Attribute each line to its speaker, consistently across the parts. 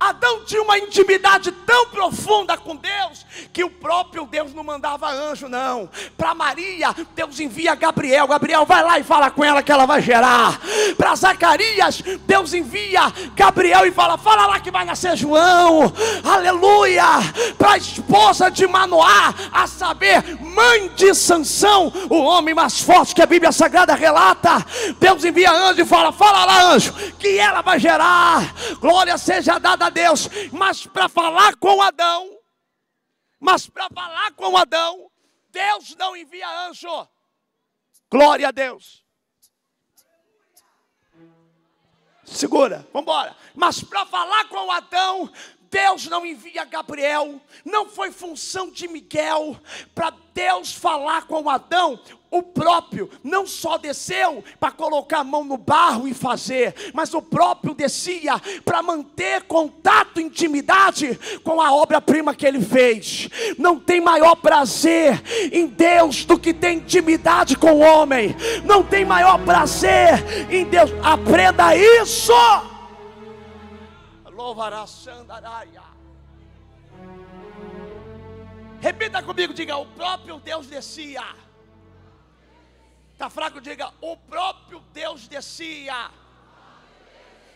Speaker 1: Adão tinha uma intimidade tão profunda com Deus que o próprio Deus não mandava anjo, não. Para Maria, Deus envia Gabriel. Gabriel, vai lá e fala com ela que ela vai gerar para Zacarias, Deus envia Gabriel e fala: fala lá que vai nascer João, aleluia, para a esposa de Manoá, a saber, mãe de Sansão, o homem mais forte que a Bíblia Sagrada relata. Deus envia anjo e fala: fala lá, anjo, que ela vai gerar, glória seja dada a Deus, mas para falar com Adão, mas para falar com Adão, Deus não envia anjo. Glória a Deus. segura, vamos embora. Mas para falar com o Adão, Deus não envia Gabriel, não foi função de Miguel para Deus falar com Adão, o próprio não só desceu para colocar a mão no barro e fazer, mas o próprio descia para manter contato, intimidade com a obra-prima que ele fez. Não tem maior prazer em Deus do que ter intimidade com o homem. Não tem maior prazer em Deus. Aprenda isso! Lovarachandaraia. Repita comigo, diga: O próprio Deus descia. Está fraco, diga: O próprio Deus descia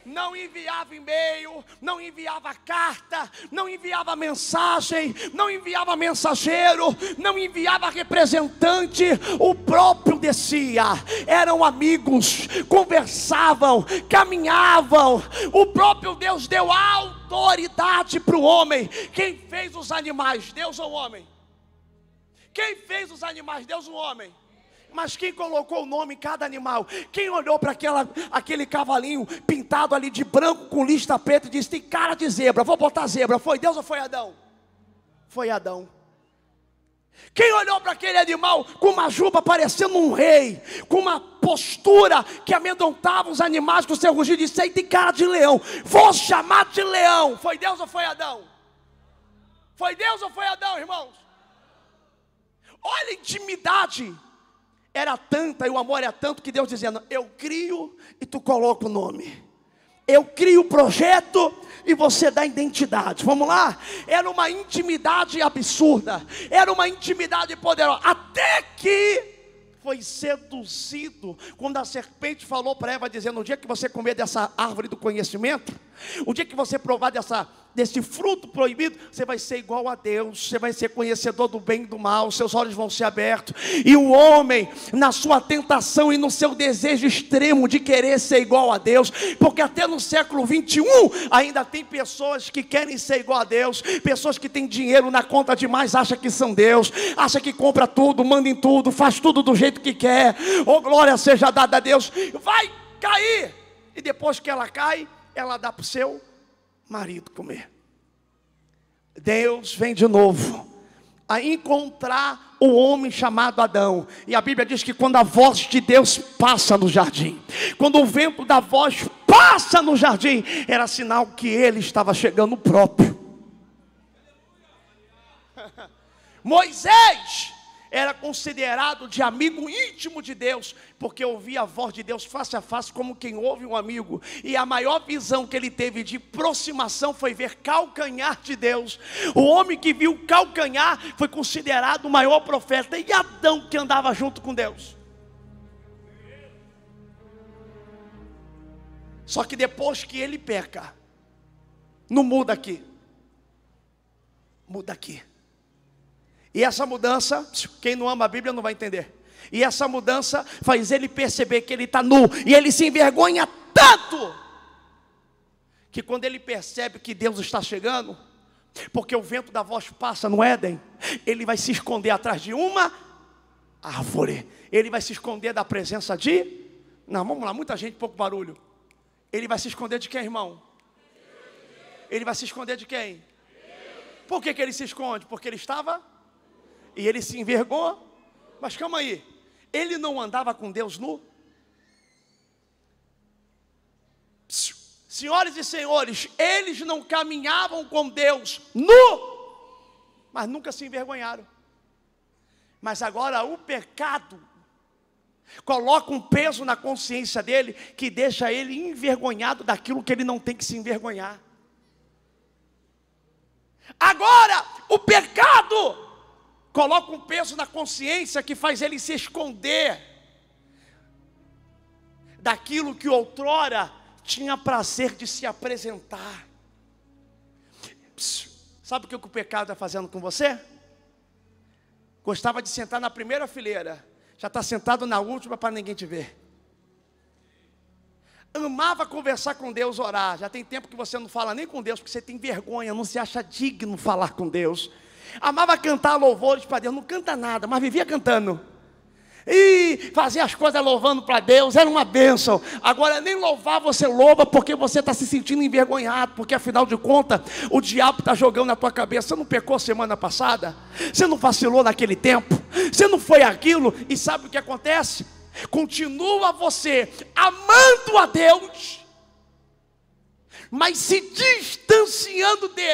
Speaker 1: não enviava e-mail, não enviava carta, não enviava mensagem, não enviava mensageiro, não enviava representante, o próprio descia. Eram amigos, conversavam, caminhavam. O próprio Deus deu autoridade para o homem. Quem fez os animais, Deus ou o homem? Quem fez os animais, Deus ou o homem? Mas quem colocou o nome em cada animal? Quem olhou para aquele cavalinho pintado ali de branco com lista preta e disse: tem cara de zebra, vou botar zebra. Foi Deus ou foi Adão? Foi Adão. Quem olhou para aquele animal com uma juba parecendo um rei, com uma postura que amedrontava os animais com o seu rugido, disse: Ei, tem cara de leão, vou chamar de leão. Foi Deus ou foi Adão? Foi Deus ou foi Adão, irmãos? Olha a intimidade era tanta e o amor era tanto que Deus dizendo: Eu crio e tu coloca o nome. Eu crio o projeto e você dá identidade. Vamos lá? Era uma intimidade absurda, era uma intimidade poderosa, até que foi seduzido quando a serpente falou para Eva dizendo: "No dia que você comer dessa árvore do conhecimento, o dia que você provar dessa desse fruto proibido, você vai ser igual a Deus, você vai ser conhecedor do bem e do mal, seus olhos vão ser abertos. E o homem, na sua tentação e no seu desejo extremo de querer ser igual a Deus, porque até no século 21 ainda tem pessoas que querem ser igual a Deus, pessoas que têm dinheiro na conta demais, acha que são Deus, acha que compra tudo, manda em tudo, faz tudo do jeito que quer. Oh, glória seja dada a Deus. Vai cair. E depois que ela cai, ela dá para o seu marido comer. Deus vem de novo a encontrar o homem chamado Adão. E a Bíblia diz que quando a voz de Deus passa no jardim, quando o vento da voz passa no jardim, era sinal que ele estava chegando próprio. Moisés era considerado de amigo íntimo de Deus, porque ouvia a voz de Deus face a face, como quem ouve um amigo. E a maior visão que ele teve de aproximação foi ver calcanhar de Deus. O homem que viu calcanhar foi considerado o maior profeta, e Adão que andava junto com Deus. Só que depois que ele peca, não muda aqui, muda aqui. E essa mudança, quem não ama a Bíblia não vai entender. E essa mudança faz ele perceber que ele está nu. E ele se envergonha tanto que quando ele percebe que Deus está chegando, porque o vento da voz passa no Éden, ele vai se esconder atrás de uma árvore. Ele vai se esconder da presença de. Não, vamos lá, muita gente, pouco barulho. Ele vai se esconder de quem, irmão? Ele vai se esconder de quem? Por que, que ele se esconde? Porque ele estava e ele se envergou. Mas calma aí, ele não andava com Deus nu? Senhores Senhoras e senhores, eles não caminhavam com Deus nu, mas nunca se envergonharam. Mas agora o pecado coloca um peso na consciência dele que deixa ele envergonhado daquilo que ele não tem que se envergonhar. Agora, o pecado coloca um peso na consciência que faz ele se esconder daquilo que outrora tinha prazer de se apresentar. Psiu. Sabe o que o pecado está fazendo com você? Gostava de sentar na primeira fileira, já está sentado na última para ninguém te ver. Amava conversar com Deus, orar. Já tem tempo que você não fala nem com Deus, porque você tem vergonha, não se acha digno falar com Deus amava cantar louvores para Deus, não canta nada, mas vivia cantando. E fazer as coisas louvando para Deus era uma bênção. Agora, nem louvar você louva porque você está se sentindo envergonhado, porque afinal de contas o diabo está jogando na tua cabeça. Você não pecou semana passada? Você não vacilou naquele tempo? Você não foi aquilo? E sabe o que acontece? Continua você amando a Deus, mas se distanciando dele.